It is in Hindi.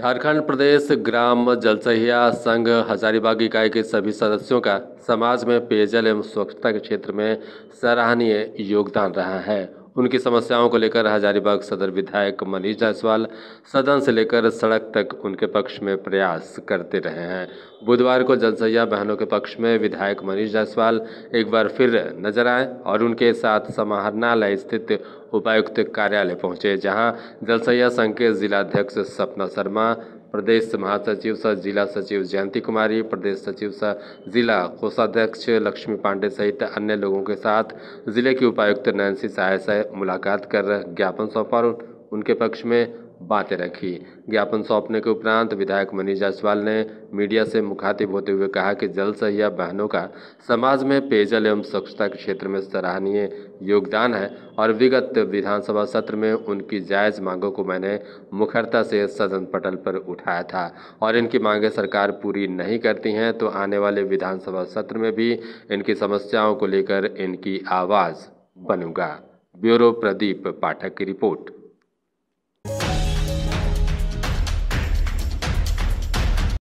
झारखंड प्रदेश ग्राम जलसहिया संघ हजारीबाग इकाई के सभी सदस्यों का समाज में पेयजल एवं स्वच्छता के क्षेत्र में सराहनीय योगदान रहा है उनकी समस्याओं को लेकर हजारीबाग सदर विधायक मनीष जायसवाल सदन से लेकर सड़क तक उनके पक्ष में प्रयास करते रहे हैं बुधवार को जनसैया बहनों के पक्ष में विधायक मनीष जायसवाल एक बार फिर नजर आए और उनके साथ समाहरणालय स्थित उपायुक्त कार्यालय पहुंचे जहां जलसैया संघ के जिलाध्यक्ष सपना शर्मा प्रदेश महासचिव सह जिला सचिव जयंती कुमारी प्रदेश सचिव सह जिला कोषाध्यक्ष लक्ष्मी पांडे सहित अन्य लोगों के साथ जिले की उपायुक्त नैन्सी साय से मुलाकात कर ज्ञापन सौंपा उनके पक्ष में बातें रखी ज्ञापन सौंपने के उपरांत विधायक मनीष जायसवाल ने मीडिया से मुखातिब होते हुए कहा कि जल सहिया बहनों का समाज में पेयजल एवं स्वच्छता के क्षेत्र में सराहनीय योगदान है और विगत विधानसभा सत्र में उनकी जायज़ मांगों को मैंने मुखरता से सदन पटल पर उठाया था और इनकी मांगें सरकार पूरी नहीं करती हैं तो आने वाले विधानसभा सत्र में भी इनकी समस्याओं को लेकर इनकी आवाज़ बनूंगा ब्यूरो प्रदीप पाठक की रिपोर्ट